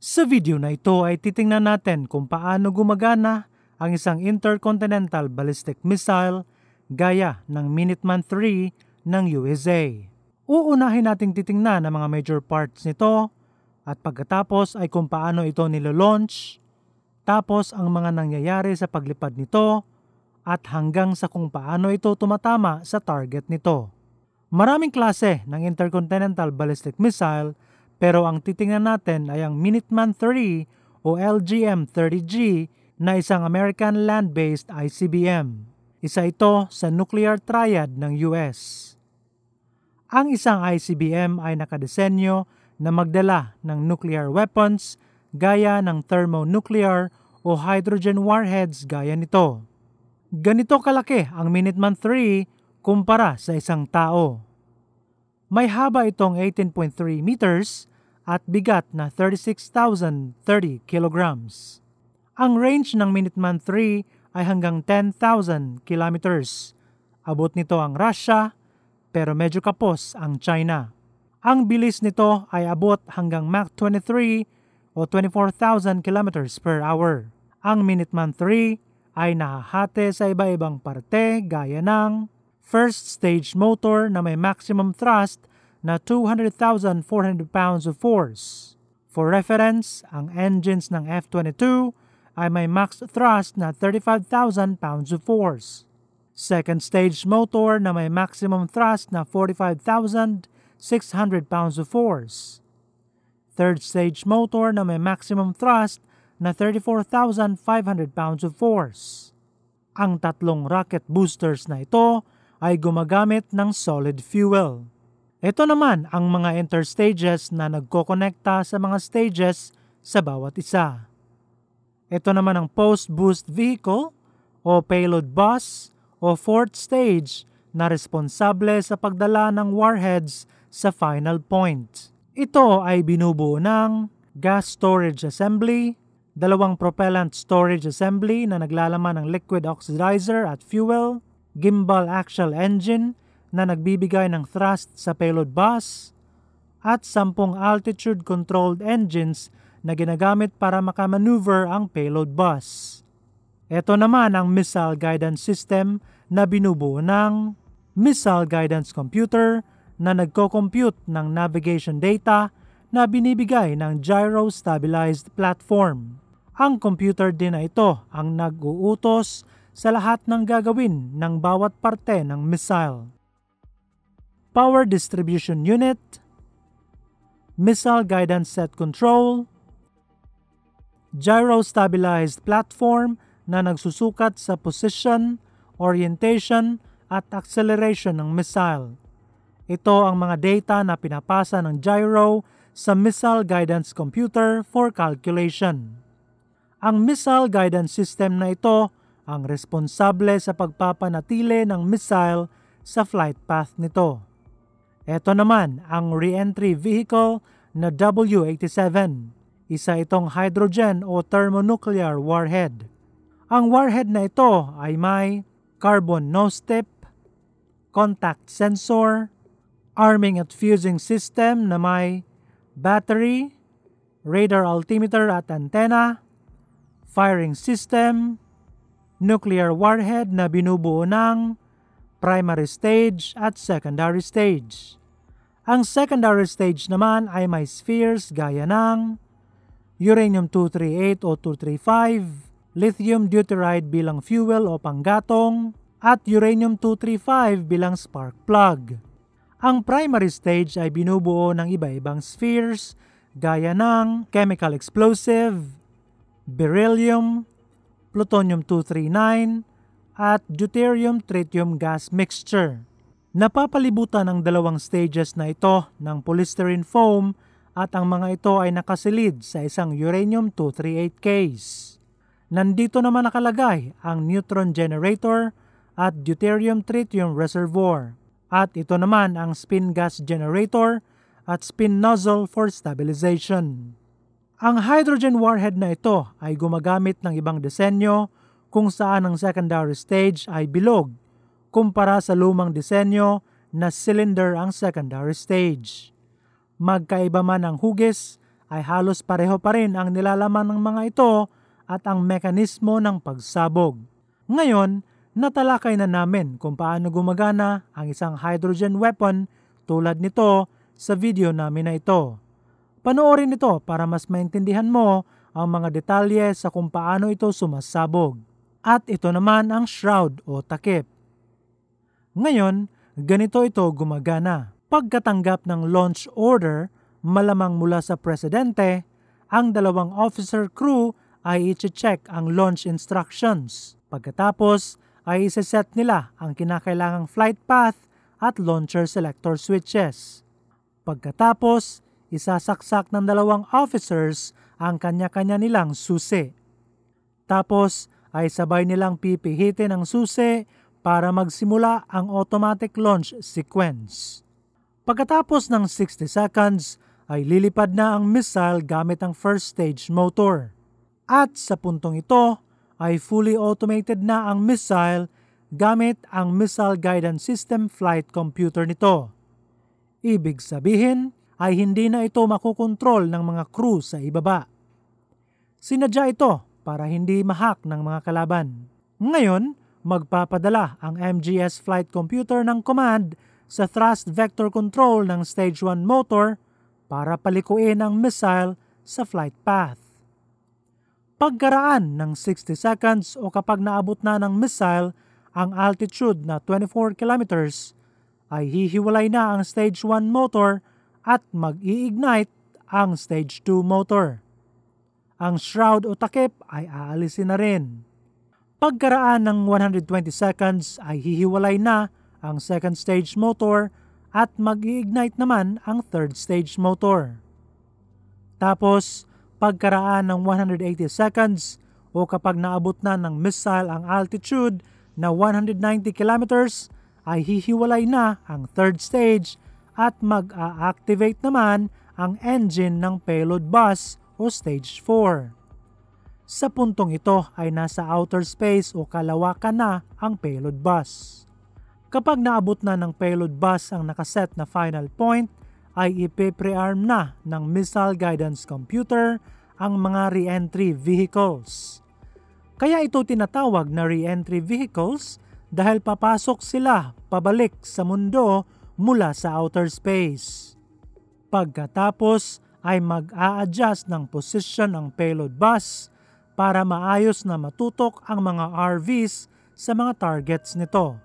Sa video na ito ay titingnan natin kung paano gumagana ang isang intercontinental ballistic missile gaya ng Minuteman 3 ng USA. Uunahin nating titingnan ang mga major parts nito at pagkatapos ay kung paano ito nilo-launch, tapos ang mga nangyayari sa paglipad nito at hanggang sa kung paano ito tumatama sa target nito. Maraming klase ng intercontinental ballistic missile pero ang titingnan natin ay ang Minuteman 3 o LGM-30G na isang American land-based ICBM. Isa ito sa nuclear triad ng US. Ang isang ICBM ay nakadesenyo na magdala ng nuclear weapons gaya ng thermonuclear o hydrogen warheads gaya nito. Ganito kalaki ang Minuteman 3 kumpara sa isang tao. May haba itong 18.3 meters at bigat na 36,030 kilograms. Ang range ng Minuteman 3 ay hanggang 10,000 kilometers. Abot nito ang Russia pero medyo kapos ang China. Ang bilis nito ay abot hanggang Mach 23 o 24,000 kilometers per hour. Ang Minuteman 3 ay nahahati sa iba-ibang parte gaya ng first stage motor na may maximum thrust na 200,400 pounds of force. For reference, ang engines ng F-22 ay may max thrust na 35,000 pounds of force. Second stage motor na may maximum thrust na 45,600 pounds of force. Third stage motor na may maximum thrust na 34,500 pounds of force. Ang tatlong rocket boosters na ito ay gumagamit ng solid fuel. Ito naman ang mga interstages stages na nagkokonekta sa mga stages sa bawat isa. Ito naman ang post-boost vehicle o payload bus o fourth stage na responsable sa pagdala ng warheads sa final point. Ito ay binubuo ng gas storage assembly, dalawang propellant storage assembly na naglalaman ng liquid oxidizer at fuel, gimbal axial engine na nagbibigay ng thrust sa payload bus at 10 altitude-controlled engines na ginagamit para makamaneuver ang payload bus. Ito naman ang missile guidance system na binubuo ng missile guidance computer na nagko-compute ng navigation data na binibigay ng gyro-stabilized platform. Ang computer din na ito ang nag-uutos sa lahat ng gagawin ng bawat parte ng missile power distribution unit, missile guidance set control, gyro-stabilized platform na nagsusukat sa position, orientation, at acceleration ng missile. Ito ang mga data na pinapasa ng gyro sa missile guidance computer for calculation. Ang missile guidance system na ito ang responsable sa pagpapanatili ng missile sa flight path nito. Ito naman ang reentry vehicle na W87. Isa itong hydrogen o thermonuclear warhead. Ang warhead na ito ay may carbon nose tip, contact sensor, arming at fusing system na may battery, radar altimeter at antenna, firing system, nuclear warhead na binubuo ng primary stage at secondary stage. Ang secondary stage naman ay may spheres gaya ng uranium-238 o 235, lithium deuteride bilang fuel o panggatong, at uranium-235 bilang spark plug. Ang primary stage ay binubuo ng iba-ibang spheres gaya ng chemical explosive, beryllium, plutonium-239, at deuterium-tritium gas mixture. Napapalibutan ang dalawang stages na ito ng polystyrene foam at ang mga ito ay nakasilid sa isang uranium-238 case. Nandito naman nakalagay ang neutron generator at deuterium-tritium reservoir. At ito naman ang spin gas generator at spin nozzle for stabilization. Ang hydrogen warhead na ito ay gumagamit ng ibang disenyo kung saan ang secondary stage ay bilog kumpara sa lumang disenyo na cylinder ang secondary stage. Magkaiba man ang hugis, ay halos pareho pa rin ang nilalaman ng mga ito at ang mekanismo ng pagsabog. Ngayon, natalakay na namin kung paano gumagana ang isang hydrogen weapon tulad nito sa video namin na ito. Panoorin ito para mas maintindihan mo ang mga detalye sa kung paano ito sumasabog. At ito naman ang shroud o takip. Ngayon, ganito ito gumagana. Pagkatanggap ng launch order, malamang mula sa presidente, ang dalawang officer crew ay iche-check ang launch instructions. Pagkatapos ay iseset nila ang kinakailangang flight path at launcher selector switches. Pagkatapos, isasaksak ng dalawang officers ang kanya-kanya nilang susi. Tapos ay sabay nilang pipihitin ang susi para magsimula ang automatic launch sequence. Pagkatapos ng 60 seconds, ay lilipad na ang missile gamit ang first stage motor. At sa puntong ito, ay fully automated na ang missile gamit ang Missile Guidance System flight computer nito. Ibig sabihin ay hindi na ito makukontrol ng mga crew sa ibaba. Sinadya ito para hindi mahak ng mga kalaban. Ngayon, magpapadala ang MGS flight computer ng command sa thrust vector control ng stage 1 motor para palikuin ang missile sa flight path. Pagkaraan ng 60 seconds o kapag naabot na ng missile ang altitude na 24 kilometers, ay hihiwalay na ang stage 1 motor at mag-i-ignite ang stage 2 motor. Ang shroud o takip ay aalisin na rin pagkaraan ng 120 seconds ay hihiwalay na ang second stage motor at mag-iignite naman ang third stage motor. Tapos, pagkaraan ng 180 seconds o kapag naabot na ng missile ang altitude na 190 kilometers ay hihiwalay na ang third stage at mag-a-activate naman ang engine ng payload bus o stage 4. Sa puntong ito ay nasa outer space o kalawakan na ang payload bus. Kapag naabot na ng payload bus ang nakaset na final point, ay ipe-prearm na ng missile guidance computer ang mga re-entry vehicles. Kaya ito tinatawag na re-entry vehicles dahil papasok sila pabalik sa mundo mula sa outer space. Pagkatapos ay mag-a-adjust ng position ang payload bus para maayos na matutok ang mga RVs sa mga targets nito.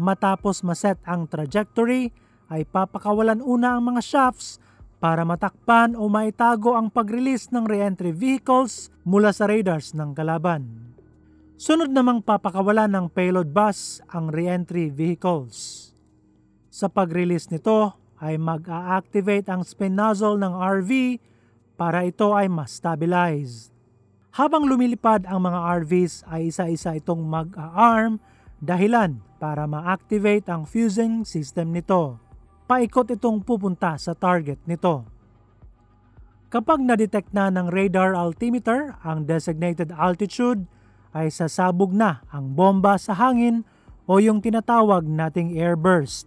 Matapos maset ang trajectory, ay papakawalan una ang mga shafts para matakpan o maitago ang pag-release ng reentry vehicles mula sa radars ng kalaban. Sunod namang papakawalan ng payload bus ang reentry vehicles. Sa pag-release nito ay mag-a-activate ang spin nozzle ng RV para ito ay ma-stabilized. Habang lumilipad ang mga RVs ay isa-isa itong mag-aarm dahilan para ma-activate ang fusing system nito. Paikot itong pupunta sa target nito. Kapag na-detect na ng radar altimeter ang designated altitude, ay sasabog na ang bomba sa hangin o yung tinatawag nating airburst. burst.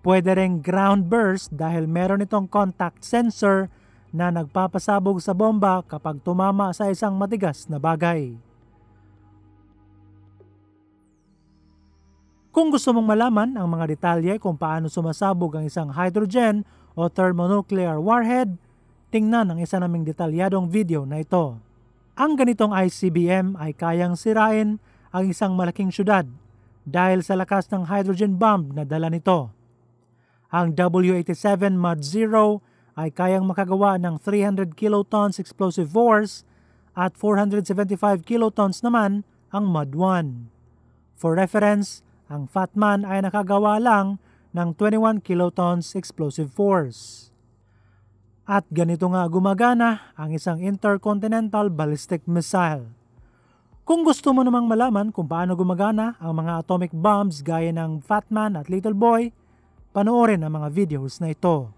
Pwede ring ground burst dahil meron itong contact sensor na nagpapasabog sa bomba kapag tumama sa isang matigas na bagay. Kung gusto mong malaman ang mga detalye kung paano sumasabog ang isang hydrogen o thermonuclear warhead, tingnan ang isa naming detalyadong video na ito. Ang ganitong ICBM ay kayang sirain ang isang malaking syudad dahil sa lakas ng hydrogen bomb na dala nito. Ang W87 Mod 0 ay kayang makagawa ng 300 kilotons explosive force at 475 kilotons naman ang MUD-1. For reference, ang Fatman ay nakagawa lang ng 21 kilotons explosive force. At ganito nga gumagana ang isang intercontinental ballistic missile. Kung gusto mo namang malaman kung paano gumagana ang mga atomic bombs gaya ng Fatman at Little Boy, panoorin ang mga videos na ito.